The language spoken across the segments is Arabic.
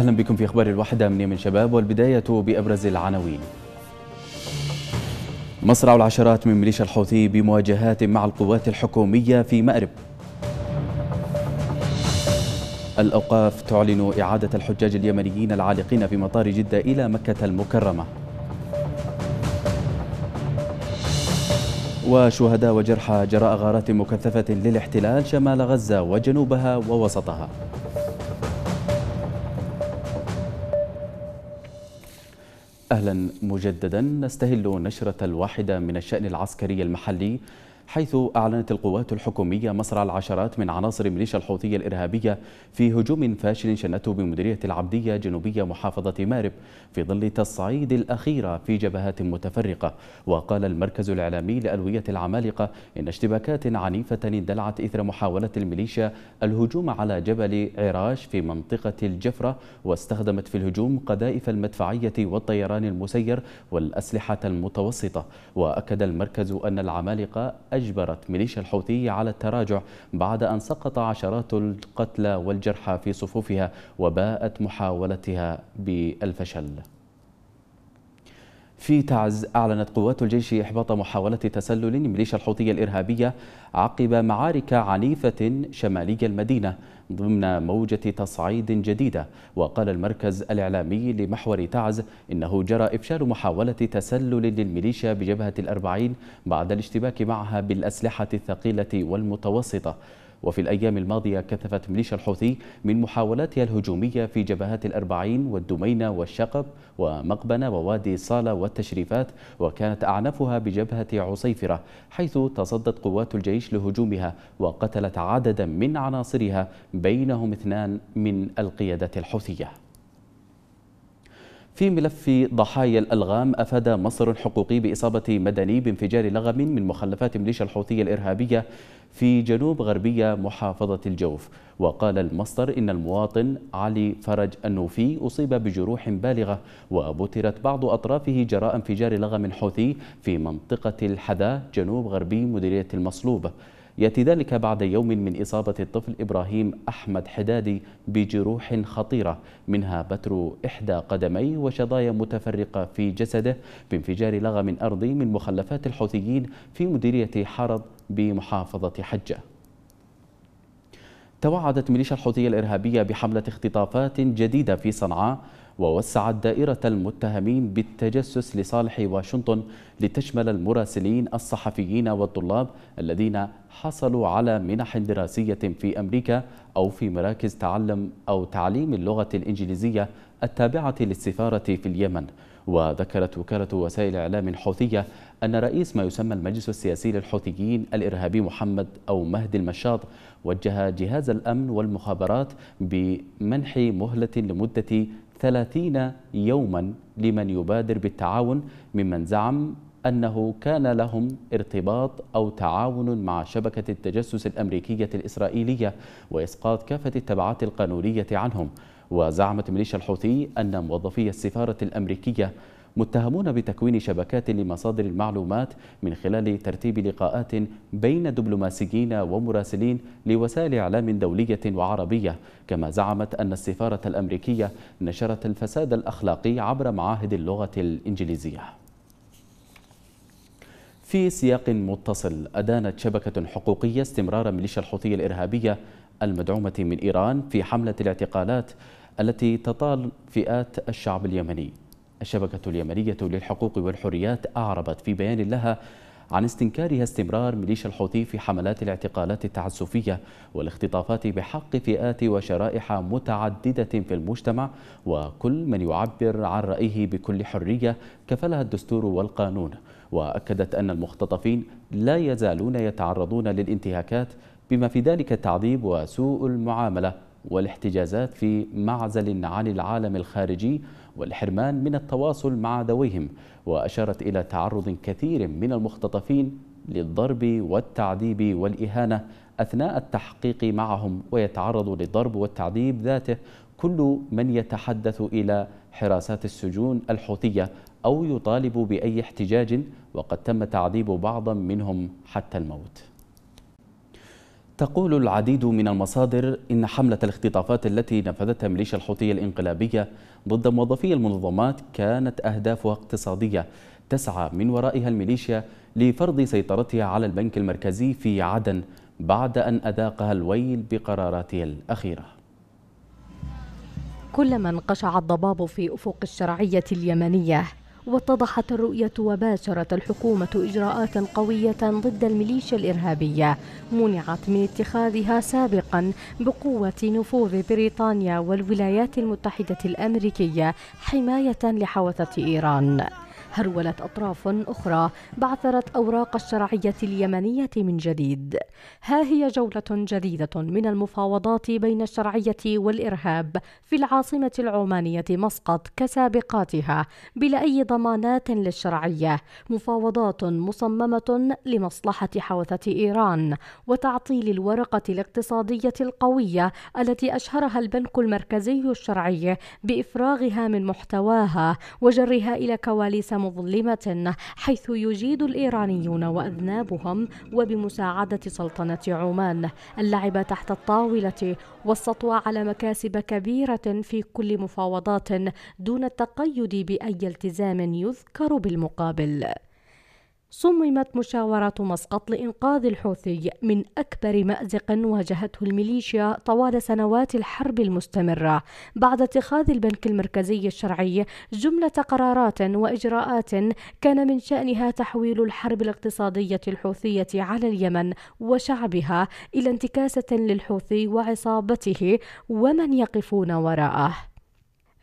أهلا بكم في أخبار الوحدة من يمن شباب والبداية بأبرز العناوين مصرع العشرات من ميليشيا الحوثي بمواجهات مع القوات الحكومية في مأرب الأوقاف تعلن إعادة الحجاج اليمنيين العالقين في مطار جدة إلى مكة المكرمة وشهداء وجرحى جراء غارات مكثفة للاحتلال شمال غزة وجنوبها ووسطها أهلا مجددا نستهل نشرة الواحدة من الشأن العسكري المحلي حيث أعلنت القوات الحكومية مصرع العشرات من عناصر ميليشيا الحوثية الإرهابية في هجوم فاشل شنته بمديرية العبدية جنوبية محافظة مارب في ظل تصعيد الأخيرة في جبهات متفرقة وقال المركز الإعلامي لألوية العمالقة إن اشتباكات عنيفة اندلعت إثر محاولة الميليشيا الهجوم على جبل عراش في منطقة الجفرة واستخدمت في الهجوم قذائف المدفعية والطيران المسير والأسلحة المتوسطة وأكد المركز أن العمالقة أجبرت ميليشيا الحوثي على التراجع بعد أن سقط عشرات القتلى والجرحى في صفوفها وباءت محاولتها بالفشل في تعز أعلنت قوات الجيش إحباط محاولة تسلل لميليشيا الحوثية الإرهابية عقب معارك عنيفة شمالي المدينة ضمن موجة تصعيد جديدة وقال المركز الإعلامي لمحور تعز إنه جرى إفشال محاولة تسلل للميليشيا بجبهة الأربعين بعد الاشتباك معها بالأسلحة الثقيلة والمتوسطة وفي الأيام الماضية كثفت ميليشيا الحوثي من محاولاتها الهجومية في جبهات الأربعين والدمينة والشقب ومقبنة ووادي صالة والتشريفات وكانت أعنفها بجبهة عصيفرة حيث تصدت قوات الجيش لهجومها وقتلت عددا من عناصرها بينهم اثنان من القيادة الحوثية في ملف ضحايا الألغام أفاد مصدر الحقوقي بإصابة مدني بانفجار لغم من مخلفات ميليشيا الحوثية الإرهابية في جنوب غربية محافظة الجوف وقال المصدر إن المواطن علي فرج النوفي أصيب بجروح بالغة وبترت بعض أطرافه جراء انفجار لغم حوثي في منطقة الحذاء جنوب غربي مديرية المصلوبة يأتي ذلك بعد يوم من إصابة الطفل إبراهيم أحمد حدادي بجروح خطيرة منها بتر إحدى قدميه وشظايا متفرقة في جسده بانفجار لغم أرضي من مخلفات الحوثيين في مديرية حرض بمحافظة حجة توعدت ميليشيا الحوثية الإرهابية بحملة اختطافات جديدة في صنعاء ووسعت دائرة المتهمين بالتجسس لصالح واشنطن لتشمل المراسلين الصحفيين والطلاب الذين حصلوا على منح دراسية في أمريكا أو في مراكز تعلم أو تعليم اللغة الإنجليزية التابعة للسفارة في اليمن وذكرت وكالة وسائل إعلام حوثية أن رئيس ما يسمى المجلس السياسي للحوثيين الإرهابي محمد أو مهدي المشاط وجه جهاز الأمن والمخابرات بمنح مهلة لمدة 30 يوما لمن يبادر بالتعاون ممن زعم أنه كان لهم ارتباط أو تعاون مع شبكة التجسس الأمريكية الإسرائيلية وإسقاط كافة التبعات القانونية عنهم وزعمت ميليشيا الحوثي أن موظفي السفارة الأمريكية متهمون بتكوين شبكات لمصادر المعلومات من خلال ترتيب لقاءات بين دبلوماسيين ومراسلين لوسائل إعلام دولية وعربية كما زعمت أن السفارة الأمريكية نشرت الفساد الأخلاقي عبر معاهد اللغة الإنجليزية في سياق متصل أدانت شبكة حقوقية استمرار ميليشيا الحوثي الإرهابية المدعومة من إيران في حملة الاعتقالات التي تطال فئات الشعب اليمني الشبكة اليمنية للحقوق والحريات أعربت في بيان لها عن استنكارها استمرار ميليشيا الحوثي في حملات الاعتقالات التعسفية والاختطافات بحق فئات وشرائح متعددة في المجتمع وكل من يعبر عن رأيه بكل حرية كفلها الدستور والقانون وأكدت أن المختطفين لا يزالون يتعرضون للانتهاكات بما في ذلك التعذيب وسوء المعاملة والاحتجازات في معزل عن العالم الخارجي والحرمان من التواصل مع ذويهم وأشارت إلى تعرض كثير من المختطفين للضرب والتعذيب والإهانة أثناء التحقيق معهم ويتعرض للضرب والتعذيب ذاته كل من يتحدث إلى حراسات السجون الحوثية أو يطالب بأي احتجاج وقد تم تعذيب بعضا منهم حتى الموت تقول العديد من المصادر إن حملة الاختطافات التي نفذتها ميليشيا الحوثية الإنقلابية ضد موظفي المنظمات كانت أهدافها اقتصادية تسعى من ورائها الميليشيا لفرض سيطرتها على البنك المركزي في عدن بعد أن أذاقها الويل بقراراتها الأخيرة كلما انقشع الضباب في أفق الشرعية اليمنية واتضحت الرؤية وباشرت الحكومة إجراءات قوية ضد الميليشيا الإرهابية منعت من اتخاذها سابقا بقوة نفوذ بريطانيا والولايات المتحدة الأمريكية حماية لحوثة إيران هرولت أطراف أخرى بعثرت أوراق الشرعية اليمنية من جديد ها هي جولة جديدة من المفاوضات بين الشرعية والإرهاب في العاصمة العمانية مسقط كسابقاتها بلا أي ضمانات للشرعية مفاوضات مصممة لمصلحة حوثة إيران وتعطيل الورقة الاقتصادية القوية التي أشهرها البنك المركزي الشرعي بإفراغها من محتواها وجرها إلى كواليس مظلمة حيث يجيد الإيرانيون وأذنابهم وبمساعدة سلطنة عمان اللعب تحت الطاولة والسطو على مكاسب كبيرة في كل مفاوضات دون التقيد بأي التزام يذكر بالمقابل صممت مشاورة مسقط لإنقاذ الحوثي من أكبر مأزق واجهته الميليشيا طوال سنوات الحرب المستمرة بعد اتخاذ البنك المركزي الشرعي جملة قرارات وإجراءات كان من شأنها تحويل الحرب الاقتصادية الحوثية على اليمن وشعبها إلى انتكاسة للحوثي وعصابته ومن يقفون وراءه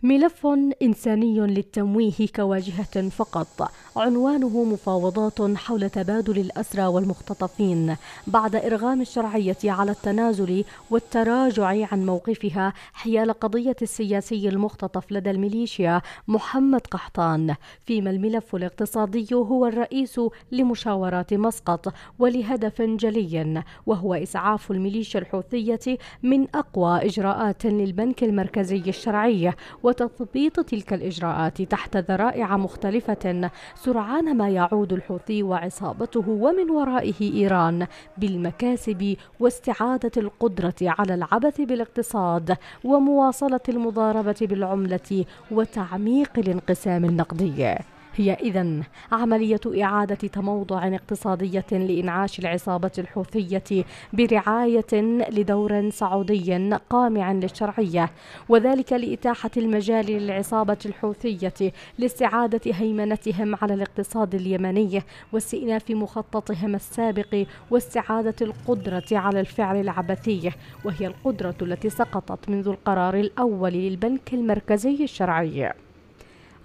ملف إنساني للتمويه كواجهة فقط عنوانه مفاوضات حول تبادل الأسرى والمختطفين بعد إرغام الشرعية على التنازل والتراجع عن موقفها حيال قضية السياسي المختطف لدى الميليشيا محمد قحطان فيما الملف الاقتصادي هو الرئيس لمشاورات مسقط ولهدف جلي وهو إسعاف الميليشيا الحوثية من أقوى إجراءات للبنك المركزي الشرعي وتثبيط تلك الإجراءات تحت ذرائع مختلفة سرعان ما يعود الحوثي وعصابته ومن ورائه إيران بالمكاسب واستعادة القدرة على العبث بالاقتصاد ومواصلة المضاربة بالعملة وتعميق الانقسام النقدي هي إذا عملية إعادة تموضع اقتصادية لإنعاش العصابة الحوثية برعاية لدور سعودي قامع للشرعية وذلك لإتاحة المجال للعصابة الحوثية لاستعادة هيمنتهم على الاقتصاد اليمني واستئناف مخططهم السابق واستعادة القدرة على الفعل العبثي وهي القدرة التي سقطت منذ القرار الأول للبنك المركزي الشرعي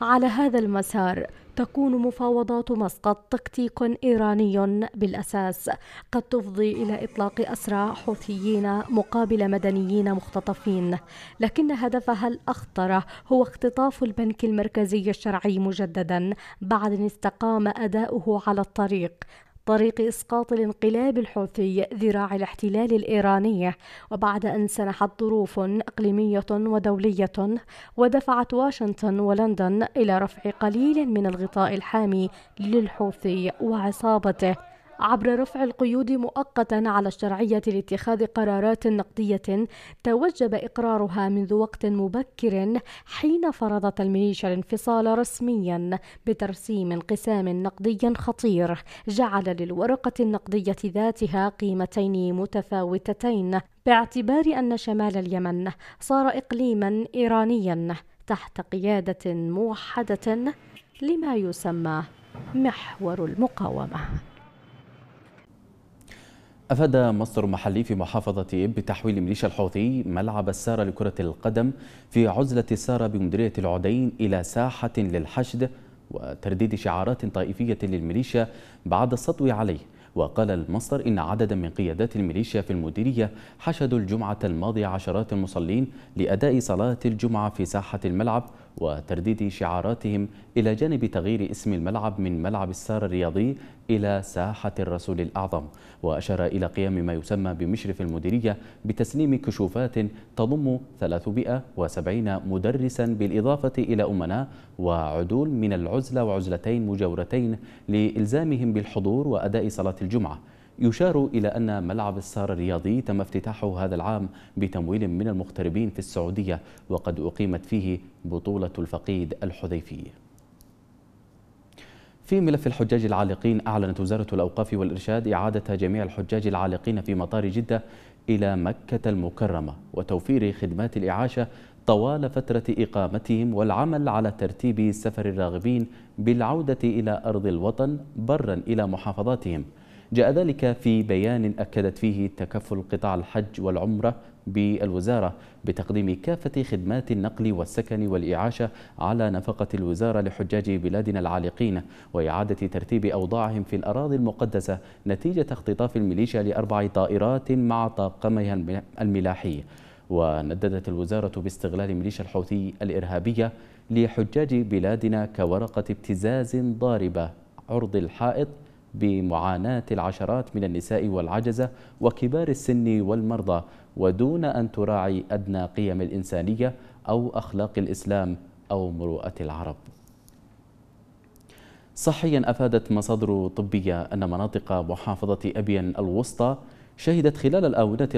على هذا المسار تكون مفاوضات مسقط تكتيك إيراني بالأساس قد تفضي إلى إطلاق أسرى حوثيين مقابل مدنيين مختطفين لكن هدفها الأخطر هو اختطاف البنك المركزي الشرعي مجددا بعد أن استقام أداؤه على الطريق طريق إسقاط الانقلاب الحوثي ذراع الاحتلال الإيراني وبعد أن سنحت ظروف إقليمية ودولية ودفعت واشنطن ولندن إلى رفع قليل من الغطاء الحامي للحوثي وعصابته عبر رفع القيود مؤقتا على الشرعية لاتخاذ قرارات نقدية توجب إقرارها منذ وقت مبكر حين فرضت الميليشيا الانفصال رسميا بترسيم انقسام نقدي خطير جعل للورقة النقدية ذاتها قيمتين متفاوتتين باعتبار أن شمال اليمن صار إقليما إيرانيا تحت قيادة موحدة لما يسمى محور المقاومة أفاد مصدر محلي في محافظة إب بتحويل ميليشيا الحوثي ملعب السارة لكرة القدم في عزلة السارة بمديرية العدين إلى ساحة للحشد وترديد شعارات طائفية للميليشيا بعد السطو عليه وقال المصدر إن عددا من قيادات الميليشيا في المديرية حشدوا الجمعة الماضية عشرات المصلين لأداء صلاة الجمعة في ساحة الملعب وترديد شعاراتهم إلى جانب تغيير اسم الملعب من ملعب السار الرياضي إلى ساحة الرسول الأعظم وأشار إلى قيام ما يسمى بمشرف المديرية بتسليم كشوفات تضم 370 مدرسا بالإضافة إلى أمناء وعدول من العزلة وعزلتين مجاورتين لإلزامهم بالحضور وأداء صلاة الجمعة يشار إلى أن ملعب السار الرياضي تم افتتاحه هذا العام بتمويل من المغتربين في السعودية وقد أقيمت فيه بطولة الفقيد الحذيفي في ملف الحجاج العالقين أعلنت وزارة الأوقاف والإرشاد إعادة جميع الحجاج العالقين في مطار جدة إلى مكة المكرمة وتوفير خدمات الإعاشة طوال فترة إقامتهم والعمل على ترتيب سفر الراغبين بالعودة إلى أرض الوطن برا إلى محافظاتهم جاء ذلك في بيان أكدت فيه تكفل قطاع الحج والعمرة بالوزارة بتقديم كافة خدمات النقل والسكن والإعاشة على نفقة الوزارة لحجاج بلادنا العالقين وإعادة ترتيب أوضاعهم في الأراضي المقدسة نتيجة اختطاف الميليشيا لأربع طائرات مع طاقمها الملاحي ونددت الوزارة باستغلال ميليشيا الحوثي الإرهابية لحجاج بلادنا كورقة ابتزاز ضاربة عرض الحائط بمعاناة العشرات من النساء والعجزة وكبار السن والمرضى ودون أن تراعي أدنى قيم الإنسانية أو أخلاق الإسلام أو مروءة العرب صحيا أفادت مصادر طبية أن مناطق محافظة أبين الوسطى شهدت خلال الآونة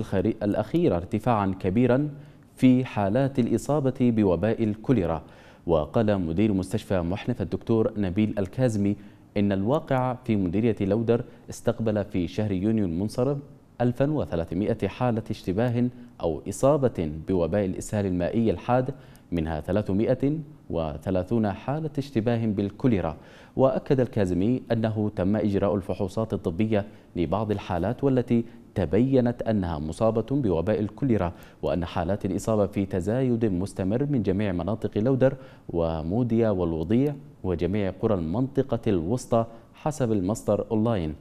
الأخيرة ارتفاعا كبيرا في حالات الإصابة بوباء الكوليرا وقال مدير مستشفى محنف الدكتور نبيل الكازمي إن الواقع في مديرية لودر استقبل في شهر يونيو المنصرم 1300 حالة اشتباه أو إصابة بوباء الإسهال المائي الحاد منها 330 حالة اشتباه بالكوليرا وأكد الكازمي أنه تم إجراء الفحوصات الطبية لبعض الحالات والتي تبينت أنها مصابة بوباء الكوليرا وأن حالات الإصابة في تزايد مستمر من جميع مناطق لودر وموديا والوضيع وجميع قرى المنطقة الوسطى حسب المصدر أونلاين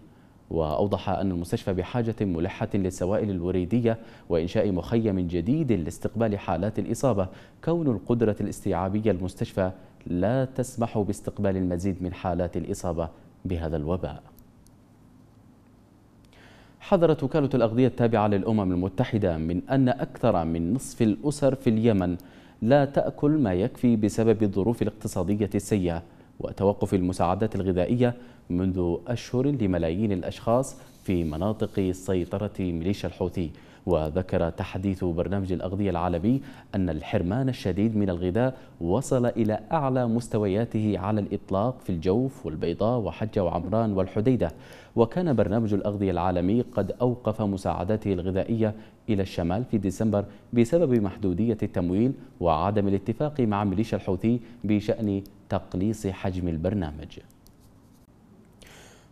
وأوضح أن المستشفى بحاجة ملحة للسوائل الوريدية وإنشاء مخيم جديد لاستقبال حالات الإصابة كون القدرة الاستيعابية المستشفى لا تسمح باستقبال المزيد من حالات الإصابة بهذا الوباء حذرت وكالة الأغذية التابعة للأمم المتحدة من أن أكثر من نصف الأسر في اليمن لا تأكل ما يكفي بسبب الظروف الاقتصادية السيئة وتوقف المساعدات الغذائية منذ أشهر لملايين الأشخاص في مناطق سيطرة ميليشيا الحوثي وذكر تحديث برنامج الأغذية العالمي أن الحرمان الشديد من الغذاء وصل إلى أعلى مستوياته على الإطلاق في الجوف والبيضاء وحجة وعمران والحديدة وكان برنامج الأغذية العالمي قد أوقف مساعداته الغذائية إلى الشمال في ديسمبر بسبب محدودية التمويل وعدم الاتفاق مع ميليشيا الحوثي بشأن تقليص حجم البرنامج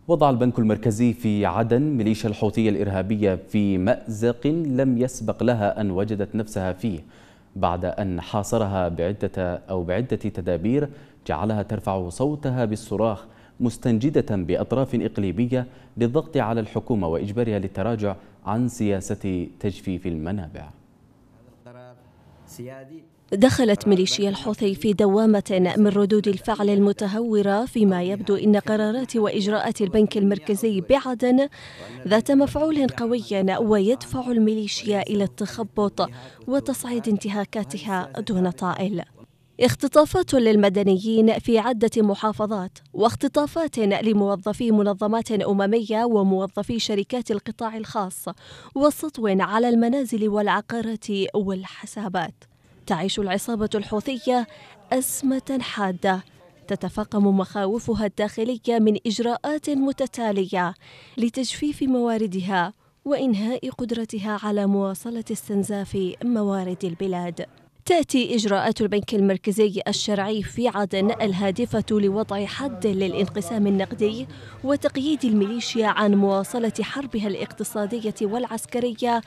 وضع البنك المركزي في عدن ميليشيا الحوثية الإرهابية في مأزق لم يسبق لها أن وجدت نفسها فيه بعد أن حاصرها بعدة أو بعدة تدابير جعلها ترفع صوتها بالصراخ مستنجدة بأطراف إقليمية للضغط على الحكومة وإجبارها للتراجع عن سياسة تجفيف المنابع سيادي دخلت ميليشيا الحوثي في دوامة من ردود الفعل المتهورة فيما يبدو أن قرارات وإجراءات البنك المركزي بعدن ذات مفعول قوي ويدفع الميليشيا إلى التخبط وتصعيد انتهاكاتها دون طائل اختطافات للمدنيين في عدة محافظات واختطافات لموظفي منظمات أممية وموظفي شركات القطاع الخاص وسطو على المنازل والعقارات والحسابات تعيش العصابة الحوثية أزمة حادة تتفاقم مخاوفها الداخلية من إجراءات متتالية لتجفيف مواردها وإنهاء قدرتها على مواصلة استنزاف موارد البلاد. تأتي إجراءات البنك المركزي الشرعي في عدن الهادفة لوضع حد للانقسام النقدي وتقييد الميليشيا عن مواصلة حربها الاقتصادية والعسكرية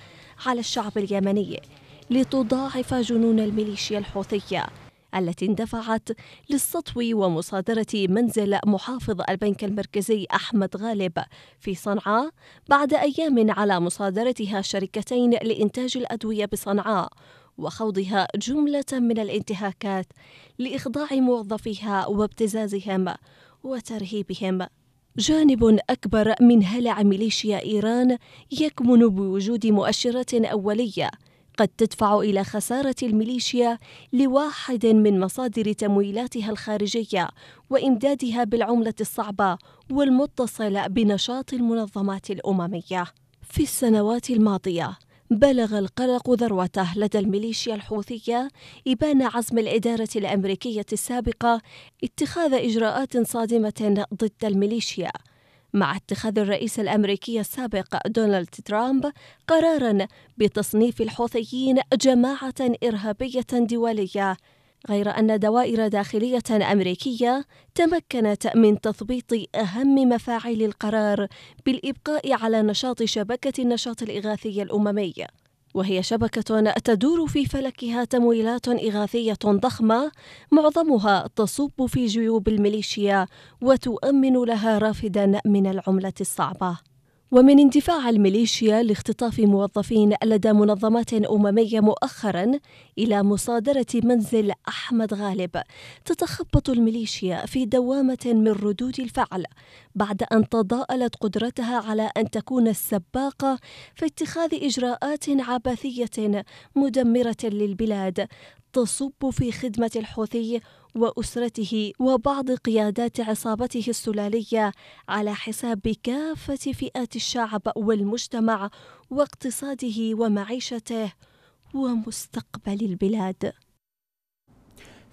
على الشعب اليمني لتضاعف جنون الميليشيا الحوثية التي اندفعت للسطو ومصادرة منزل محافظ البنك المركزي أحمد غالب في صنعاء بعد أيام على مصادرتها شركتين لإنتاج الأدوية بصنعاء وخوضها جملة من الانتهاكات لإخضاع موظفيها وابتزازهم وترهيبهم جانب أكبر من هلع ميليشيا إيران يكمن بوجود مؤشرات أولية قد تدفع إلى خسارة الميليشيا لواحد من مصادر تمويلاتها الخارجية وإمدادها بالعملة الصعبة والمتصلة بنشاط المنظمات الأممية. في السنوات الماضية بلغ القلق ذروته لدى الميليشيا الحوثية إبان عزم الإدارة الأمريكية السابقة اتخاذ إجراءات صادمة ضد الميليشيا مع اتخاذ الرئيس الامريكي السابق دونالد ترامب قرارا بتصنيف الحوثيين جماعه ارهابيه دوليه غير ان دوائر داخليه امريكيه تمكنت من تثبيط اهم مفاعل القرار بالابقاء على نشاط شبكه النشاط الاغاثي الاممي وهي شبكة تدور في فلكها تمويلات إغاثية ضخمة معظمها تصب في جيوب الميليشيا وتؤمن لها رافدا من العملة الصعبة ومن اندفاع الميليشيا لاختطاف موظفين لدى منظمات أممية مؤخرا إلى مصادرة منزل أحمد غالب تتخبط الميليشيا في دوامة من ردود الفعل بعد أن تضاءلت قدرتها على أن تكون السباقة في اتخاذ إجراءات عبثية مدمرة للبلاد تصب في خدمة الحوثي واسرته وبعض قيادات عصابته السلاليه على حساب كافه فئات الشعب والمجتمع واقتصاده ومعيشته ومستقبل البلاد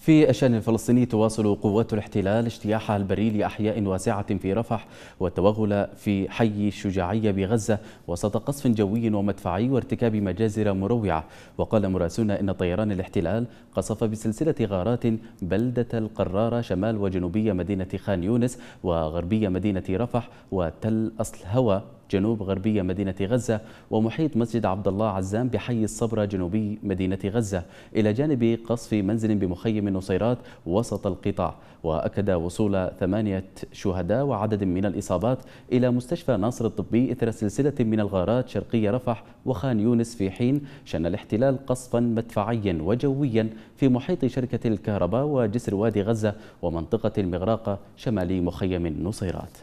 في الشأن الفلسطيني تواصل قوات الاحتلال اجتياح البري لأحياء واسعة في رفح والتوغل في حي الشجاعية بغزة وسط قصف جوي ومدفعي وارتكاب مجازر مروعة وقال مراسلون إن طيران الاحتلال قصف بسلسلة غارات بلدة القرارة شمال وجنوبية مدينة خان يونس وغربية مدينة رفح وتل أصل هوى جنوب غربية مدينة غزة ومحيط مسجد عبد الله عزام بحي الصبرة جنوبي مدينة غزة إلى جانب قصف منزل بمخيم النصيرات وسط القطاع وأكد وصول ثمانية شهداء وعدد من الإصابات إلى مستشفى ناصر الطبي إثر سلسلة من الغارات شرقية رفح وخان يونس في حين شن الاحتلال قصفا مدفعيا وجويا في محيط شركة الكهرباء وجسر وادي غزة ومنطقة المغراقة شمالي مخيم النصيرات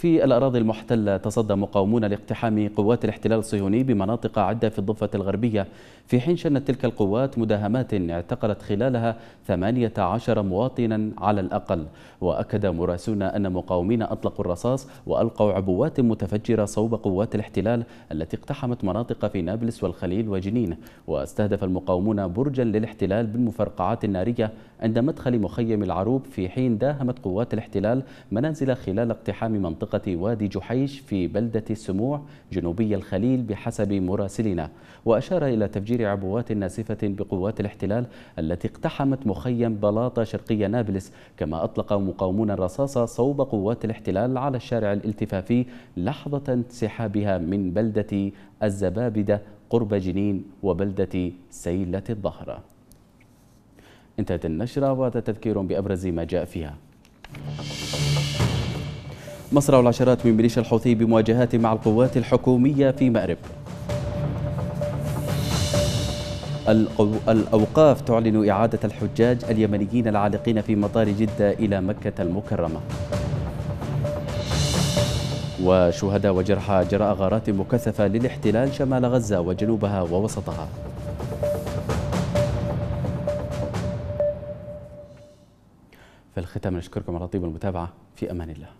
في الأراضي المحتلة تصدى مقاومون لاقتحام قوات الاحتلال الصهيوني بمناطق عدة في الضفة الغربية في حين شنت تلك القوات مداهمات اعتقلت خلالها 18 مواطنا على الأقل وأكد مراسلون أن مقاومين أطلقوا الرصاص وألقوا عبوات متفجرة صوب قوات الاحتلال التي اقتحمت مناطق في نابلس والخليل وجنين واستهدف المقاومون برجا للاحتلال بالمفرقعات النارية عند مدخل مخيم العروب في حين داهمت قوات الاحتلال منازل خلال اقتحام منطقة منطقة وادي جحيش في بلدة السموع جنوبي الخليل بحسب مراسلنا وأشار إلى تفجير عبوات ناسفة بقوات الاحتلال التي اقتحمت مخيم بلاطة شرقي نابلس كما أطلق مقاومون الرصاص صوب قوات الاحتلال على الشارع الالتفافي لحظة انسحابها من بلدة الزبابدة قرب جنين وبلدة سيلة الظهر انتهت النشرة وهذا تذكير بأبرز ما جاء فيها مصرع العشرات من ميليشيا الحوثي بمواجهات مع القوات الحكومية في مأرب الأوقاف تعلن إعادة الحجاج اليمنيين العالقين في مطار جدة إلى مكة المكرمة وشهداء وجرحى جراء غارات مكثفة للاحتلال شمال غزة وجنوبها ووسطها في الختام نشكركم على طيب المتابعة في أمان الله